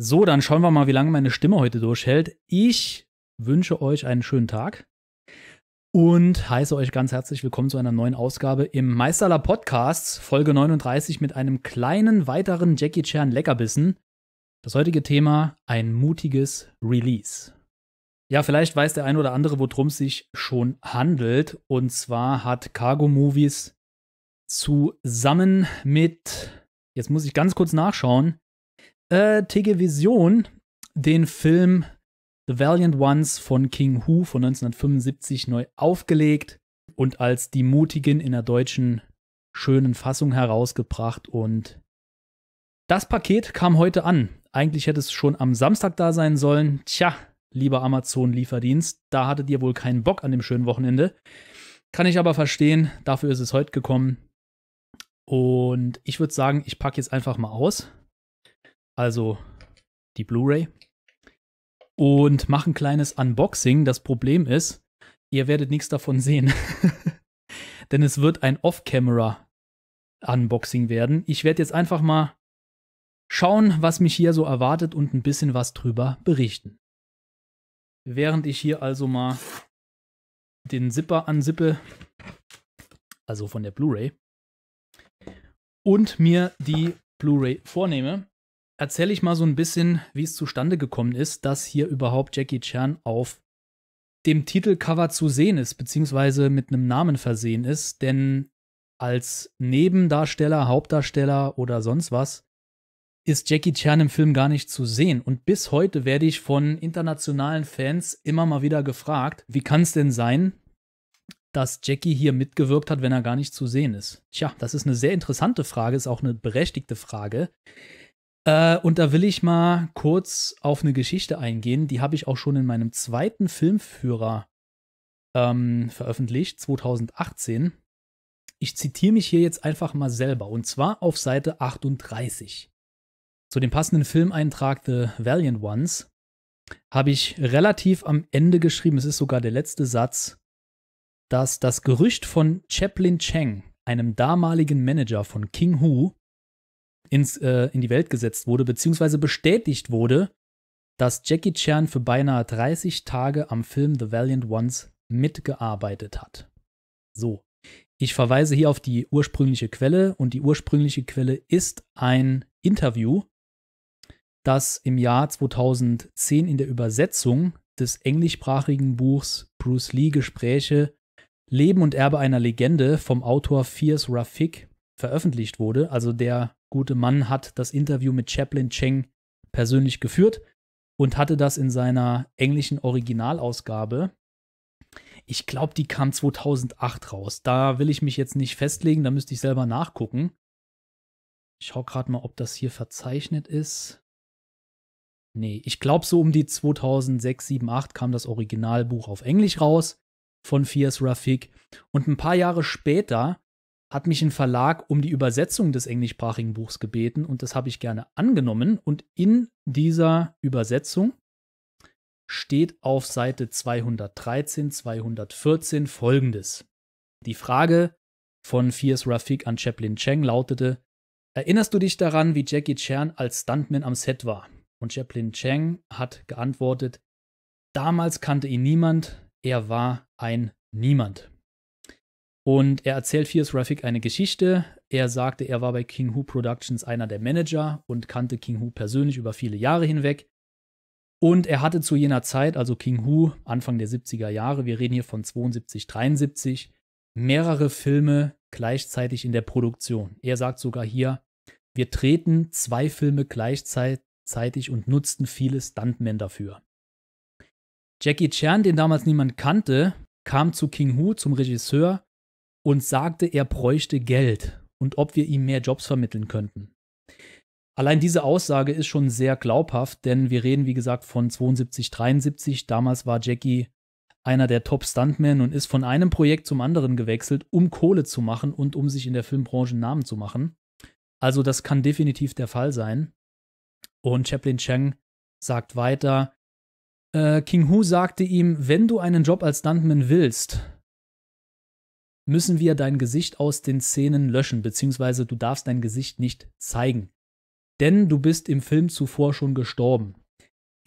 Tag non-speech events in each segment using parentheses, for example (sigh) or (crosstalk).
So, dann schauen wir mal, wie lange meine Stimme heute durchhält. Ich wünsche euch einen schönen Tag und heiße euch ganz herzlich willkommen zu einer neuen Ausgabe im Meisterler Podcast, Folge 39 mit einem kleinen weiteren Jackie Chan Leckerbissen. Das heutige Thema ein mutiges Release. Ja, vielleicht weiß der ein oder andere, worum es sich schon handelt. Und zwar hat Cargo Movies zusammen mit, jetzt muss ich ganz kurz nachschauen, äh, Vision, den Film The Valiant Ones von King Hu von 1975 neu aufgelegt und als Die Mutigen in der deutschen schönen Fassung herausgebracht. Und das Paket kam heute an. Eigentlich hätte es schon am Samstag da sein sollen. Tja, lieber Amazon-Lieferdienst, da hattet ihr wohl keinen Bock an dem schönen Wochenende. Kann ich aber verstehen, dafür ist es heute gekommen. Und ich würde sagen, ich packe jetzt einfach mal aus also die Blu-ray, und mache ein kleines Unboxing. Das Problem ist, ihr werdet nichts davon sehen, (laughs) denn es wird ein Off-Camera-Unboxing werden. Ich werde jetzt einfach mal schauen, was mich hier so erwartet und ein bisschen was drüber berichten. Während ich hier also mal den Zipper ansippe, also von der Blu-ray, und mir die Blu-ray vornehme, erzähle ich mal so ein bisschen, wie es zustande gekommen ist, dass hier überhaupt Jackie Chan auf dem Titelcover zu sehen ist, beziehungsweise mit einem Namen versehen ist, denn als Nebendarsteller, Hauptdarsteller oder sonst was ist Jackie Chan im Film gar nicht zu sehen. Und bis heute werde ich von internationalen Fans immer mal wieder gefragt, wie kann es denn sein, dass Jackie hier mitgewirkt hat, wenn er gar nicht zu sehen ist? Tja, das ist eine sehr interessante Frage, ist auch eine berechtigte Frage. Äh, und da will ich mal kurz auf eine Geschichte eingehen. Die habe ich auch schon in meinem zweiten Filmführer ähm, veröffentlicht, 2018. Ich zitiere mich hier jetzt einfach mal selber und zwar auf Seite 38. Zu dem passenden Filmeintrag The Valiant Ones habe ich relativ am Ende geschrieben, es ist sogar der letzte Satz, dass das Gerücht von Chaplin Cheng, einem damaligen Manager von King Hu, ins, äh, in die Welt gesetzt wurde, beziehungsweise bestätigt wurde, dass Jackie Chan für beinahe 30 Tage am Film The Valiant Ones mitgearbeitet hat. So, ich verweise hier auf die ursprüngliche Quelle und die ursprüngliche Quelle ist ein Interview, das im Jahr 2010 in der Übersetzung des englischsprachigen Buchs Bruce Lee Gespräche Leben und Erbe einer Legende vom Autor Fierce Rafik veröffentlicht wurde, also der gute Mann hat das Interview mit Chaplin Cheng persönlich geführt und hatte das in seiner englischen Originalausgabe. Ich glaube, die kam 2008 raus. Da will ich mich jetzt nicht festlegen, da müsste ich selber nachgucken. Ich schau gerade mal, ob das hier verzeichnet ist. Nee, ich glaube, so um die 2006, 7, 8 kam das Originalbuch auf Englisch raus von Fias Rafik. Und ein paar Jahre später hat mich ein Verlag um die Übersetzung des englischsprachigen Buchs gebeten und das habe ich gerne angenommen. Und in dieser Übersetzung steht auf Seite 213, 214 folgendes. Die Frage von Fierce Rafik an Chaplin Cheng lautete: Erinnerst du dich daran, wie Jackie Chan als Stuntman am Set war? Und Chaplin Cheng hat geantwortet: Damals kannte ihn niemand, er war ein Niemand. Und er erzählt Fierce Rafik eine Geschichte. Er sagte, er war bei King Who Productions einer der Manager und kannte King Who persönlich über viele Jahre hinweg. Und er hatte zu jener Zeit, also King Who, Anfang der 70er Jahre, wir reden hier von 72, 73, mehrere Filme gleichzeitig in der Produktion. Er sagt sogar hier, wir treten zwei Filme gleichzeitig und nutzten viele Stuntmen dafür. Jackie Chan, den damals niemand kannte, kam zu King Who, zum Regisseur, und sagte, er bräuchte Geld und ob wir ihm mehr Jobs vermitteln könnten. Allein diese Aussage ist schon sehr glaubhaft, denn wir reden, wie gesagt, von 72, 73. Damals war Jackie einer der Top-Stuntmen und ist von einem Projekt zum anderen gewechselt, um Kohle zu machen und um sich in der Filmbranche einen Namen zu machen. Also das kann definitiv der Fall sein. Und Chaplin Chang sagt weiter, äh, King Hu sagte ihm, wenn du einen Job als Stuntman willst, müssen wir dein Gesicht aus den Szenen löschen, beziehungsweise du darfst dein Gesicht nicht zeigen. Denn du bist im Film zuvor schon gestorben.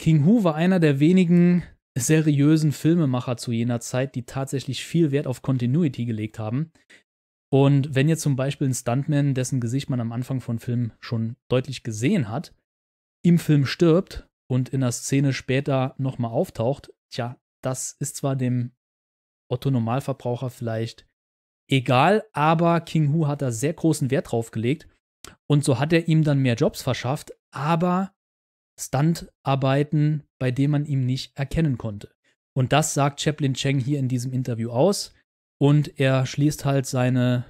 King Hu war einer der wenigen seriösen Filmemacher zu jener Zeit, die tatsächlich viel Wert auf Continuity gelegt haben. Und wenn jetzt zum Beispiel ein Stuntman, dessen Gesicht man am Anfang von Filmen schon deutlich gesehen hat, im Film stirbt und in der Szene später nochmal auftaucht, tja, das ist zwar dem Otto Normalverbraucher vielleicht egal, aber King Hu hat da sehr großen Wert drauf gelegt und so hat er ihm dann mehr Jobs verschafft, aber Stuntarbeiten, bei denen man ihn nicht erkennen konnte. Und das sagt Chaplin Cheng hier in diesem Interview aus und er schließt halt seine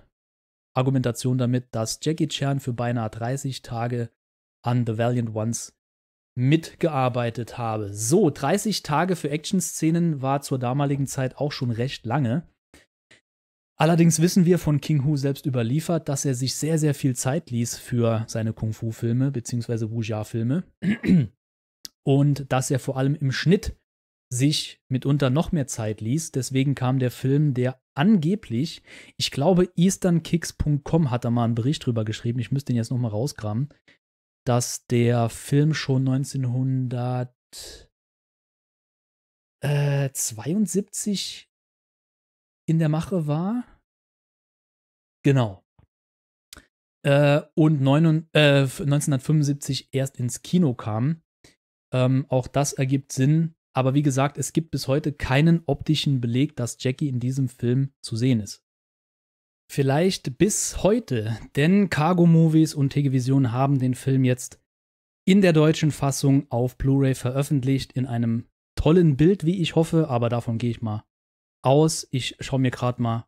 Argumentation damit, dass Jackie Chan für beinahe 30 Tage an The Valiant Ones mitgearbeitet habe. So, 30 Tage für Action-Szenen war zur damaligen Zeit auch schon recht lange. Allerdings wissen wir von King Hu selbst überliefert, dass er sich sehr, sehr viel Zeit ließ für seine Kung-Fu-Filme bzw. Wuxia-Filme und dass er vor allem im Schnitt sich mitunter noch mehr Zeit ließ. Deswegen kam der Film, der angeblich, ich glaube, easternkicks.com hat da mal einen Bericht drüber geschrieben, ich müsste den jetzt nochmal rausgraben, dass der Film schon 1972 äh, in der Mache war Genau. Äh, und neun, äh, 1975 erst ins Kino kam. Ähm, auch das ergibt Sinn. Aber wie gesagt, es gibt bis heute keinen optischen Beleg, dass Jackie in diesem Film zu sehen ist. Vielleicht bis heute, denn Cargo Movies und Television haben den Film jetzt in der deutschen Fassung auf Blu-ray veröffentlicht, in einem tollen Bild, wie ich hoffe, aber davon gehe ich mal aus. Ich schaue mir gerade mal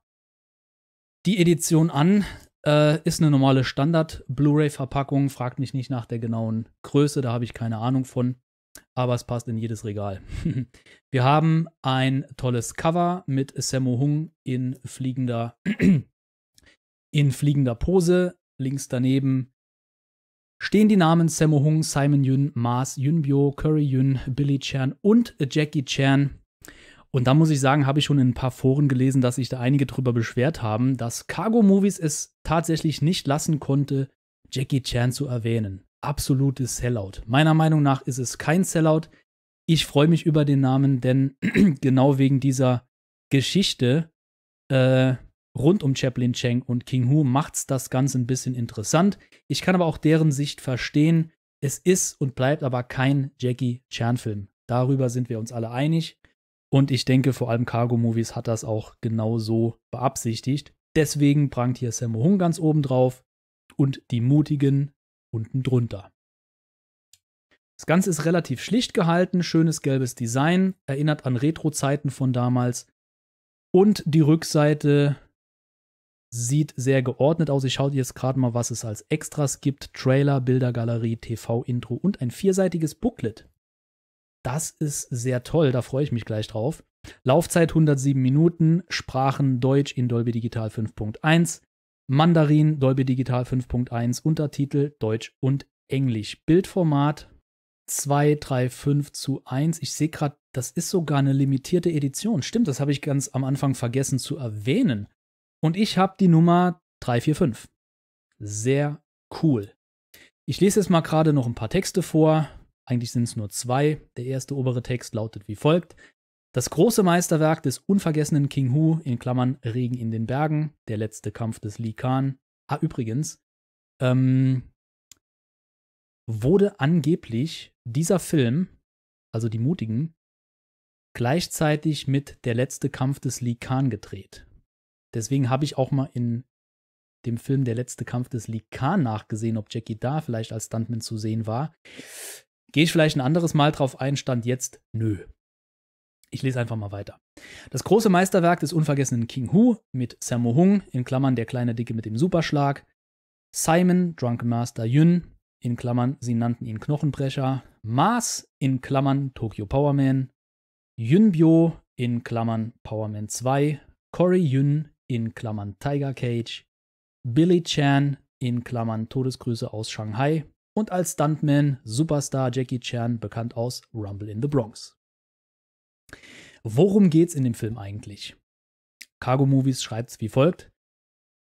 die Edition an. Äh, ist eine normale Standard-Blu-ray-Verpackung. Fragt mich nicht nach der genauen Größe, da habe ich keine Ahnung von. Aber es passt in jedes Regal. (laughs) Wir haben ein tolles Cover mit Sammo Hung in fliegender, (clears throat) in fliegender Pose. Links daneben stehen die Namen Sammo Hung, Simon Yun, Mars Yunbyo, Curry Yun, Billy Chan und Jackie Chan. Und da muss ich sagen, habe ich schon in ein paar Foren gelesen, dass sich da einige drüber beschwert haben, dass Cargo Movies es tatsächlich nicht lassen konnte, Jackie Chan zu erwähnen. Absolutes Sellout. Meiner Meinung nach ist es kein Sellout. Ich freue mich über den Namen, denn (clears throat) genau wegen dieser Geschichte äh, rund um Chaplin Cheng und King Hu macht's das Ganze ein bisschen interessant. Ich kann aber auch deren Sicht verstehen. Es ist und bleibt aber kein Jackie Chan-Film. Darüber sind wir uns alle einig. Und ich denke, vor allem Cargo Movies hat das auch genau so beabsichtigt. Deswegen prangt hier Sammo Hung ganz oben drauf und die Mutigen unten drunter. Das Ganze ist relativ schlicht gehalten, schönes gelbes Design, erinnert an Retro-Zeiten von damals. Und die Rückseite sieht sehr geordnet aus. Ich schaue jetzt gerade mal, was es als Extras gibt. Trailer, Bildergalerie, TV-Intro und ein vierseitiges Booklet. Das ist sehr toll, da freue ich mich gleich drauf. Laufzeit 107 Minuten, Sprachen Deutsch in Dolby Digital 5.1, Mandarin Dolby Digital 5.1, Untertitel Deutsch und Englisch. Bildformat 235 zu 1. Ich sehe gerade, das ist sogar eine limitierte Edition. Stimmt, das habe ich ganz am Anfang vergessen zu erwähnen. Und ich habe die Nummer 345. Sehr cool. Ich lese jetzt mal gerade noch ein paar Texte vor. Eigentlich sind es nur zwei. Der erste obere Text lautet wie folgt. Das große Meisterwerk des unvergessenen King Hu, in Klammern Regen in den Bergen, der letzte Kampf des Li Khan. Ah, übrigens, ähm, wurde angeblich dieser Film, also die Mutigen, gleichzeitig mit der letzte Kampf des Li Khan gedreht. Deswegen habe ich auch mal in dem Film Der letzte Kampf des Li Khan nachgesehen, ob Jackie da vielleicht als Stuntman zu sehen war. Gehe ich vielleicht ein anderes Mal drauf ein, stand jetzt nö. Ich lese einfach mal weiter. Das große Meisterwerk des unvergessenen King Hu mit Sammo Hung, in Klammern der kleine Dicke mit dem Superschlag, Simon, Drunken Master Yun, in Klammern, sie nannten ihn Knochenbrecher, Mars, in Klammern, Tokyo Powerman, Yunbyo, in Klammern, Powerman 2, Cory Yun, in Klammern, Tiger Cage, Billy Chan, in Klammern, Todesgrüße aus Shanghai, und als Stuntman Superstar Jackie Chan, bekannt aus Rumble in the Bronx. Worum geht's in dem Film eigentlich? Cargo Movies schreibt's wie folgt: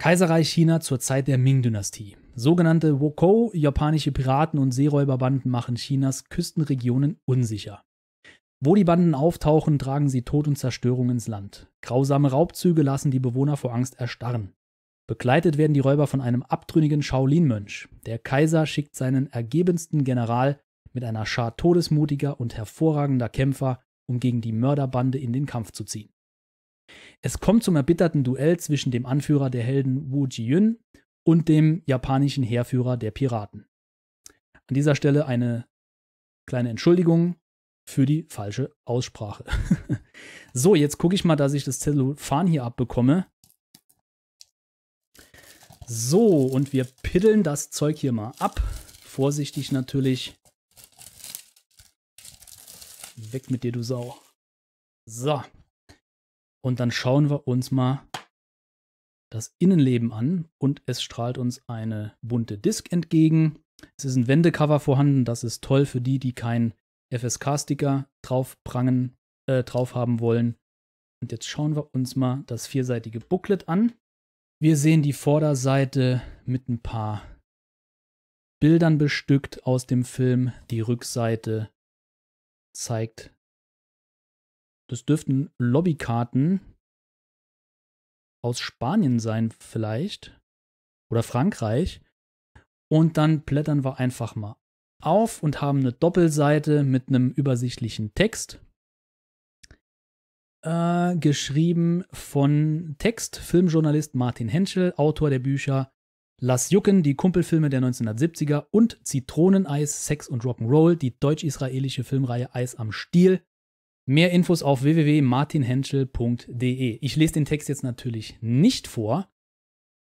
Kaiserreich China zur Zeit der Ming-Dynastie. Sogenannte Wokou, japanische Piraten und Seeräuberbanden machen Chinas Küstenregionen unsicher. Wo die Banden auftauchen, tragen sie Tod und Zerstörung ins Land. Grausame Raubzüge lassen die Bewohner vor Angst erstarren. Begleitet werden die Räuber von einem abtrünnigen Shaolin-Mönch. Der Kaiser schickt seinen ergebensten General mit einer Schar todesmutiger und hervorragender Kämpfer, um gegen die Mörderbande in den Kampf zu ziehen. Es kommt zum erbitterten Duell zwischen dem Anführer der Helden Wu Ji-Yun und dem japanischen Heerführer der Piraten. An dieser Stelle eine kleine Entschuldigung für die falsche Aussprache. (laughs) so, jetzt gucke ich mal, dass ich das Zellophan hier abbekomme. So, und wir piddeln das Zeug hier mal ab. Vorsichtig natürlich. Weg mit dir, du Sau. So. Und dann schauen wir uns mal das Innenleben an und es strahlt uns eine bunte Disk entgegen. Es ist ein Wendecover vorhanden, das ist toll für die, die keinen FSK-Sticker drauf äh, drauf haben wollen. Und jetzt schauen wir uns mal das vierseitige Booklet an. Wir sehen die Vorderseite mit ein paar Bildern bestückt aus dem Film. Die Rückseite zeigt, das dürften Lobbykarten aus Spanien sein vielleicht oder Frankreich. Und dann blättern wir einfach mal auf und haben eine Doppelseite mit einem übersichtlichen Text äh, geschrieben von Text, Filmjournalist Martin Henschel, Autor der Bücher Lass Jucken, die Kumpelfilme der 1970er und Zitroneneis, Sex und Rock'n'Roll, die deutsch-israelische Filmreihe Eis am Stiel. Mehr Infos auf www.martinhenschel.de. Ich lese den Text jetzt natürlich nicht vor.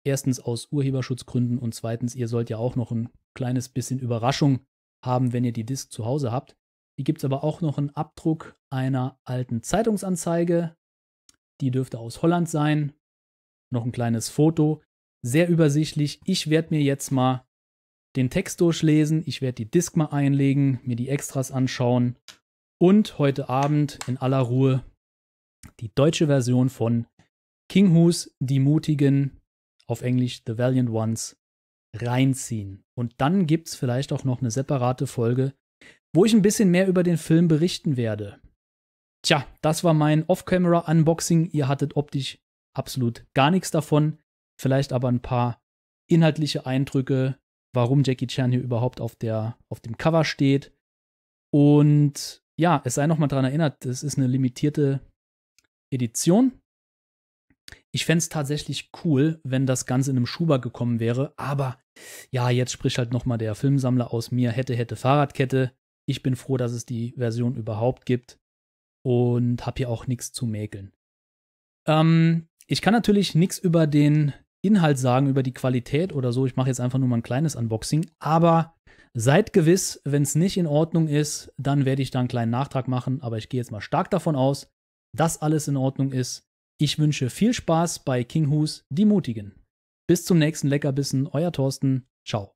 Erstens aus Urheberschutzgründen und zweitens, ihr sollt ja auch noch ein kleines bisschen Überraschung haben, wenn ihr die Disc zu Hause habt. Die gibt es aber auch noch einen Abdruck einer alten Zeitungsanzeige. Die dürfte aus Holland sein. Noch ein kleines Foto. Sehr übersichtlich. Ich werde mir jetzt mal den Text durchlesen. Ich werde die Disk mal einlegen, mir die Extras anschauen und heute Abend in aller Ruhe die deutsche Version von King Who's Die Mutigen auf Englisch The Valiant Ones reinziehen. Und dann gibt es vielleicht auch noch eine separate Folge, wo ich ein bisschen mehr über den Film berichten werde. Tja, das war mein Off-Camera-Unboxing. Ihr hattet optisch absolut gar nichts davon. Vielleicht aber ein paar inhaltliche Eindrücke, warum Jackie Chan hier überhaupt auf, der, auf dem Cover steht. Und ja, es sei nochmal daran erinnert, es ist eine limitierte Edition. Ich fände es tatsächlich cool, wenn das Ganze in einem Schuber gekommen wäre, aber ja, jetzt spricht halt nochmal der Filmsammler aus mir, hätte, hätte Fahrradkette. Ich bin froh, dass es die Version überhaupt gibt und habe hier auch nichts zu mäkeln. Ähm, ich kann natürlich nichts über den Inhalt sagen, über die Qualität oder so. Ich mache jetzt einfach nur mal ein kleines Unboxing. Aber seid gewiss, wenn es nicht in Ordnung ist, dann werde ich da einen kleinen Nachtrag machen. Aber ich gehe jetzt mal stark davon aus, dass alles in Ordnung ist. Ich wünsche viel Spaß bei King Who's Die Mutigen. Bis zum nächsten Leckerbissen. Euer Thorsten. Ciao.